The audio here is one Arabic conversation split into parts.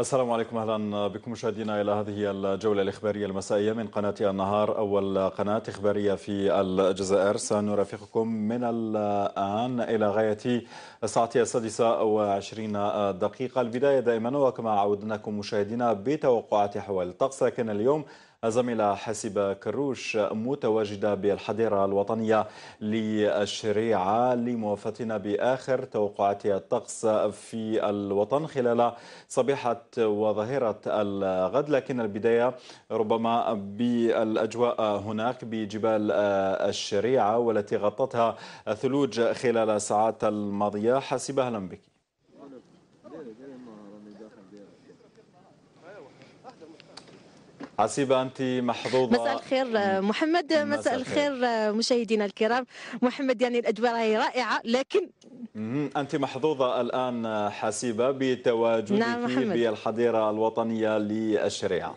السلام عليكم اهلا بكم مشاهدينا الى هذه الجوله الاخباريه المسائيه من قناه النهار اول قناه اخباريه في الجزائر سنرافقكم من الان الى غايه الساعه السادسه وعشرين دقيقه البدايه دائما وكما عودناكم مشاهدينا بتوقعات حول الطقس لكن اليوم الزميلة حسيبة كروش متواجدة بالحضيرة الوطنية للشريعة لموافتنا بآخر توقعات الطقس في الوطن خلال صبيحة وظهيرة الغد لكن البداية ربما بالأجواء هناك بجبال الشريعة والتي غطتها ثلوج خلال الساعات الماضية حسيبة أهلا بك عسيبة أنت محظوظة مساء الخير آه، محمد مساء الخير آه، مشاهدينا الكرام محمد يعني الأجواء هي رائعة لكن أنت محظوظة الآن آه، حسيبة بتواجدك نعم في الحضيرة الوطنية للشريعة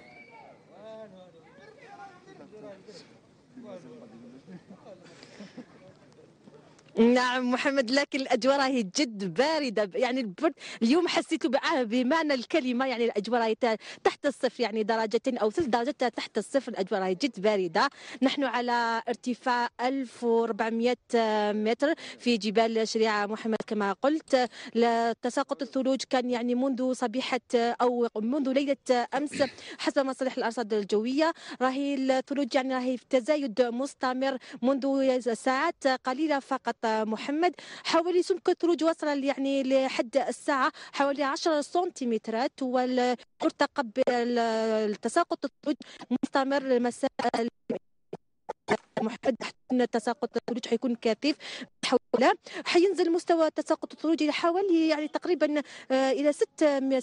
نعم محمد لكن الاجواء راهي جد بارده يعني البرد اليوم حسيت بمعنى الكلمه يعني الاجواء راهي تحت الصفر يعني درجتين او ثلاث درجات تحت الصفر الاجواء راهي جد بارده نحن على ارتفاع 1400 متر في جبال شريعه محمد كما قلت تساقط الثلوج كان يعني منذ صبيحه او منذ ليله امس حسب مصالح الارصاد الجويه راهي الثلوج يعني راهي في تزايد مستمر منذ ساعات قليله فقط محمد حوالي سمكة ثلوج وصل يعني لحد الساعة حوالي 10 سنتيمترات والمرتقب التساقط الثلوج مستمر مساء محمد تساقط التساقط الثلوج حيكون كثيف الاولى حينزل مستوى التساقط الثلوجي حوالي يعني تقريبا آه، الى 600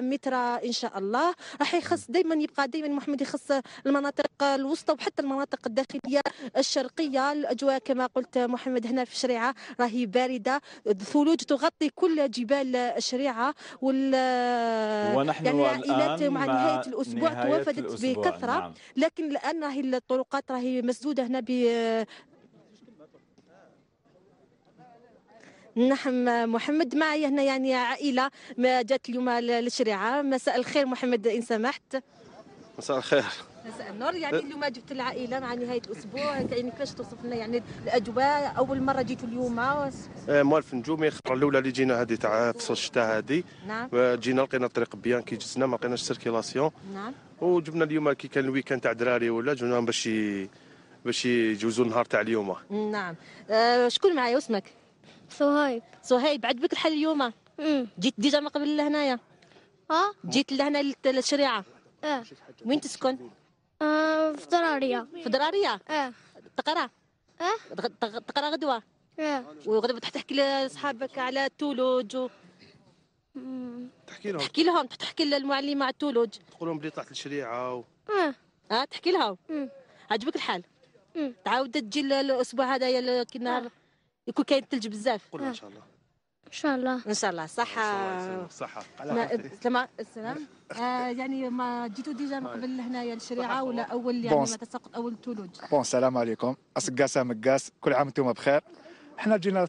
متر ان شاء الله راح يخص دائما يبقى دائما محمد يخص المناطق الوسطى وحتى المناطق الداخليه الشرقيه الاجواء كما قلت محمد هنا في الشريعه راهي بارده الثلوج تغطي كل جبال الشريعه وال آه، ونحن يعني العائلات مع نهايه الاسبوع توافدت بكثره نعم. لكن الان راهي الطرقات راهي مسدوده هنا ب آه، نحن محمد معي هنا يعني عائله ما جات اليوم للشريعه مساء الخير محمد ان سمحت مساء الخير مساء النور يعني اليوم جبت العائله مع نهايه الاسبوع يعني كيفاش توصف لنا يعني الاجواء اول مره جيتوا اليوم إيه، موالف نجومي الخطره الاولى اللي جينا هذه تاع فصل الشتاء هذه نعم جينا لقينا الطريق بيان كي جزنا ما لقيناش سيركيلاسيون نعم وجبنا اليوم كي كان الويكاند تاع دراري ولا جبناهم باش باش يجوزوا النهار تاع اليوم نعم أه شكون معايا واسمك؟ صهيب صهيب عجبك الحال اليوم جيت ديجا من قبل لهنايا اه جيت لهنا للشريعه اه وين تسكن آه في دراريه في دراريه اه تقرا اه تقرا غدوه اه وغدوه تحكي لاصحابك على تولوج و... تحكي لهم تحكي لهم تحكي للمعلمه على تولوج تقول لهم بلي طلعت الشريعه و... اه اه تحكي لهم عجبك الحال تعاود تجي الاسبوع هذايا كي النهار إيه. يكون كاين الثلج بزاف قولوا ان شاء الله ان شاء الله ان شاء الله صحه صحه على السلام آه يعني ما جيتوا ديجا من قبل هنايا الشريعه ولا اول يعني ما تساقط اول تولوج بون السلام عليكم اسقاسه مقاس كل عام انتم بخير حنا جينا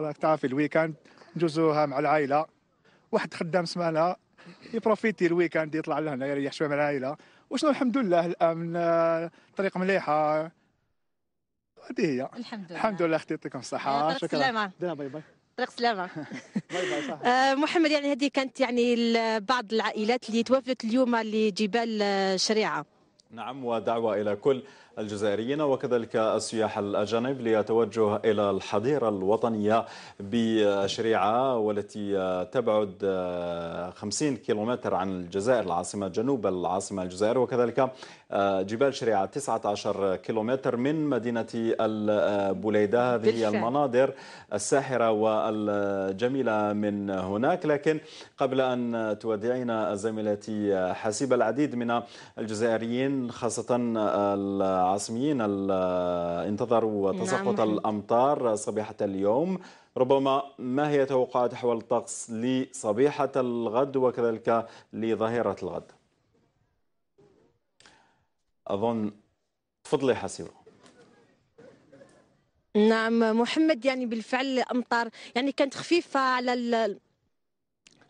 راك تعرفي الويكاند نجوزوها مع العائله واحد خدام سمعنا يبروفيتي الويكاند يطلع لهنا يريح شويه مع العائله وشنو الحمد لله الان آه، طريق مليحه هذه هي الحمد لله الحمد لله اختي يعطيكم الصحه آه، شكرا دير باي باي طريق سلامه باي باي صح آه، محمد يعني هذه كانت يعني بعض العائلات اللي توافدت اليوم لجبال الشريعه آه، نعم ودعوه الى كل الجزائريين وكذلك السياح الأجانب ليتوجه إلى الحظيرة الوطنية بشريعة والتي تبعد 50 كيلومتر عن الجزائر العاصمة جنوب العاصمة الجزائر وكذلك جبال شريعة 19 كيلومتر من مدينة البوليدة هذه هي المناظر الساحرة والجميلة من هناك لكن قبل أن تودعينا زميلتي حسيب العديد من الجزائريين خاصة العاصميين انتظروا تساقط نعم. الأمطار صبيحة اليوم ربما ما هي توقعات أحوال الطقس لصبيحة الغد وكذلك لظهيرة الغد أظن تفضلي حسيبه نعم محمد يعني بالفعل الامطار يعني كانت خفيفه على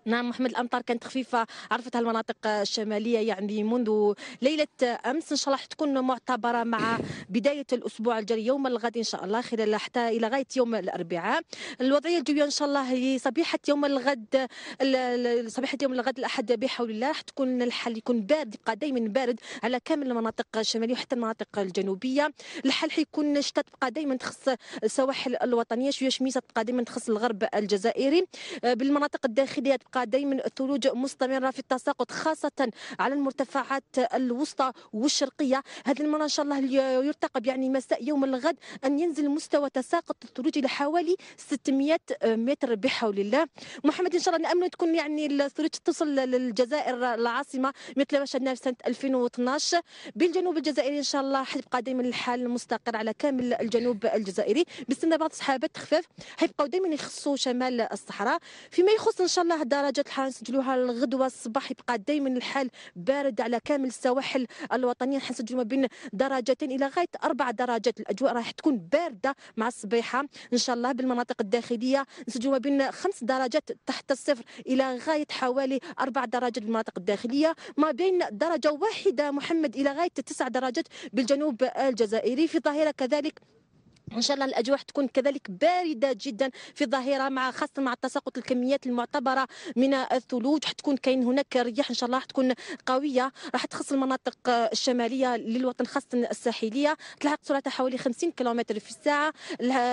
نعم محمد الامطار كانت خفيفه عرفتها المناطق الشماليه يعني منذ ليله امس ان شاء الله تكون معتبره مع بدايه الاسبوع الجاري يوم الغد ان شاء الله خلال حتى الى غايه يوم الاربعاء الوضعيه الجويه ان شاء الله لصبيحه يوم الغد صبيحه يوم الغد الاحد بحول الله تكون الحل يكون بارد يبقى دائما بارد على كامل المناطق الشماليه وحتى المناطق الجنوبيه الحل حيكون الشتاء تبقى دائما تخص السواحل الوطنيه شويه شميسه تبقى دائما تخص الغرب الجزائري بالمناطق الداخليه تبقى دائما الثلوج مستمرة في التساقط خاصة على المرتفعات الوسطى والشرقية هذا المرة إن شاء الله يرتقب يعني مساء يوم الغد أن ينزل مستوى تساقط الثلوج إلى حوالي 600 متر بحول الله محمد إن شاء الله نأمل تكون يعني الثلوج تصل للجزائر العاصمة مثل ما شاهدنا في سنة 2012 بالجنوب الجزائري إن شاء الله حيبقى دائما الحال مستقر على كامل الجنوب الجزائري باستثناء بعض السحابات خفاف حيبقاو دائما يخصوا شمال الصحراء فيما يخص إن شاء الله دار درجات الحراره نسجلوها الغدوه الصباح يبقى دائما الحال بارد على كامل السواحل الوطنيه حنسجلوا ما بين درجتين الى غايه اربع درجات الاجواء راح تكون بارده مع الصبيحه ان شاء الله بالمناطق الداخليه نسجلوا ما بين خمس درجات تحت الصفر الى غايه حوالي اربع درجات بالمناطق الداخليه ما بين درجه واحده محمد الى غايه تسع درجات بالجنوب الجزائري في الظاهره كذلك ان شاء الله الاجواء تكون كذلك بارده جدا في الظاهره مع خاصه مع تساقط الكميات المعتبره من الثلوج حتكون كاين هناك رياح ان شاء الله حتكون قويه راح تخص المناطق الشماليه للوطن خاصه الساحليه تلحق سرعتها حوالي 50 كيلومتر في الساعه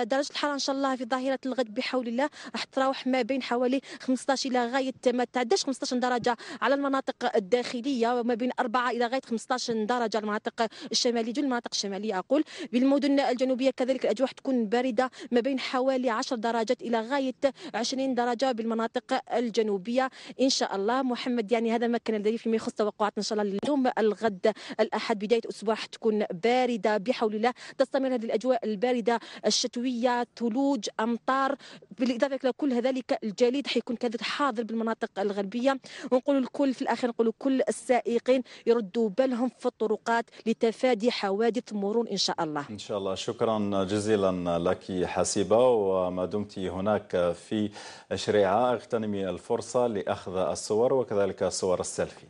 درجه الحراره ان شاء الله في ظاهره الغد بحول الله راح تراوح ما بين حوالي 15 الى غايه ما تعداش 15 درجه على المناطق الداخليه وما بين 4 الى غايه 15 درجه المناطق الشماليه المناطق الشماليه اقول بالمدن الجنوبيه كذلك الاجواء تكون بارده ما بين حوالي 10 درجات الى غايه 20 درجه بالمناطق الجنوبيه ان شاء الله محمد يعني هذا ما كان لدي فيما يخص توقعات ان شاء الله اليوم الغد الاحد بدايه اسبوع تكون بارده بحول الله تستمر هذه الاجواء البارده الشتويه ثلوج امطار بالاضافه الى كل ذلك الجليد حيكون كذلك حاضر بالمناطق الغربيه ونقول الكل في الاخير نقول كل السائقين يردوا بالهم في الطرقات لتفادي حوادث مرور ان شاء الله ان شاء الله شكرا جزيلا جزيلا لك حسيبة وما دمت هناك في شريعة اغتنمي الفرصة لأخذ الصور وكذلك صور السيلفي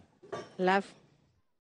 العفو